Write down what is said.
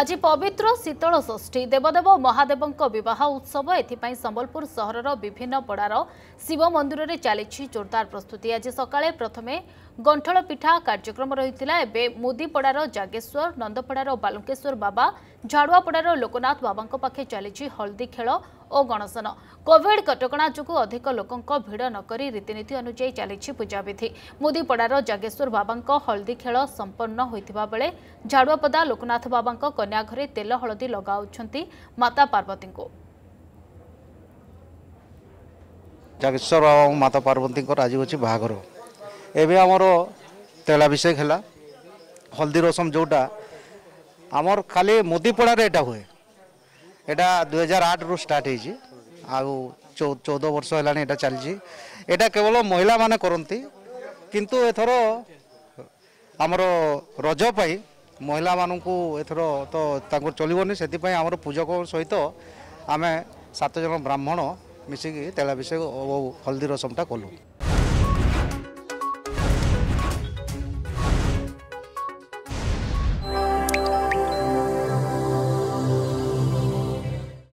ଆଜି ପବିତ୍ର ଶୀତଳ ଷଷ୍ଠୀ ଦେବଦେବ ମହାଦେବଙ୍କ ବିବାହ ଉତ୍ସବ ଏଥିପାଇଁ ସମ୍ବଲପୁର ସହରର ବିଭିନ୍ନ ପଡ଼ାର ଶିବ ମନ୍ଦିରରେ ଚାଲିଛି ଜୋରଦାର ପ୍ରସ୍ତୁତି ଆଜି ସକାଳେ ପ୍ରଥମେ ଗଣ୍ଠଳ ପିଠା କାର୍ଯ୍ୟକ୍ରମ ରହିଥିଲା ଏବେ ମୁଦିପଡ଼ାର ଜାଗେଶ୍ୱର ନନ୍ଦପଡ଼ାର ବାଲୁକେଶ୍ୱର ବାବା ଝାଡ଼ୁଆପଡ଼ାର ଲୋକନାଥ ବାବାଙ୍କ ପାଖେ ଚାଲିଛି ହଳଦୀ ଖେଳ ଓ ଗଣସନ କୋଭିଡ କଟକଣା ଯୋଗୁଁ ଅଧିକ ଲୋକଙ୍କ ଭିଡ଼ ନ କରି ରୀତିନୀତି ଅନୁଯାୟୀ ଚାଲିଛି ପୂଜାବିଧି ମୁଦିପଡ଼ାର ଜାଗେଶ୍ୱର ବାବାଙ୍କ ହଳଦୀ ଖେଳ ସମ୍ପନ୍ନ ହୋଇଥିବା ବେଳେ ଝାଡ଼ୁଆପଦା ଲୋକନାଥ ବାବାଙ୍କ କନ୍ୟା ଘରେ ତେଲ ହଳଦୀ ଲଗାଉଛନ୍ତି ମାତା ପାର୍ବତୀଙ୍କୁ ଜାଗେଶ୍ୱର ମାତା ପାର୍ବତୀଙ୍କର ଆଜି ଅଛି ବାହାଘର ଏବେ ଆମର ତେଳାଭିଷେକ ହେଲା ହଳଦୀ ରସମ ଯେଉଁଟା ଆମର ଖାଲି ମୋଦିପଡ଼ାରେ ଏଇଟା ହୁଏ ଏଇଟା ଦୁଇ ହଜାର ଆଠରୁ ଷ୍ଟାର୍ଟ ହେଇଛି ଆଉ ଚଉଦ ବର୍ଷ ହେଲାଣି ଏଇଟା ଚାଲିଛି ଏଇଟା କେବଳ ମହିଳାମାନେ କରନ୍ତି କିନ୍ତୁ ଏଥର ଆମର ରଜ ପାଇଁ ମହିଳାମାନଙ୍କୁ ଏଥର ତ ତାଙ୍କର ଚଳିବନି ସେଥିପାଇଁ ଆମର ପୂଜକ ସହିତ ଆମେ ସାତ ଜଣ ବ୍ରାହ୍ମଣ ମିଶିକି ତେଳାଭିଷେକ ଓ ହଳଦୀ ରସମଟା କଲୁ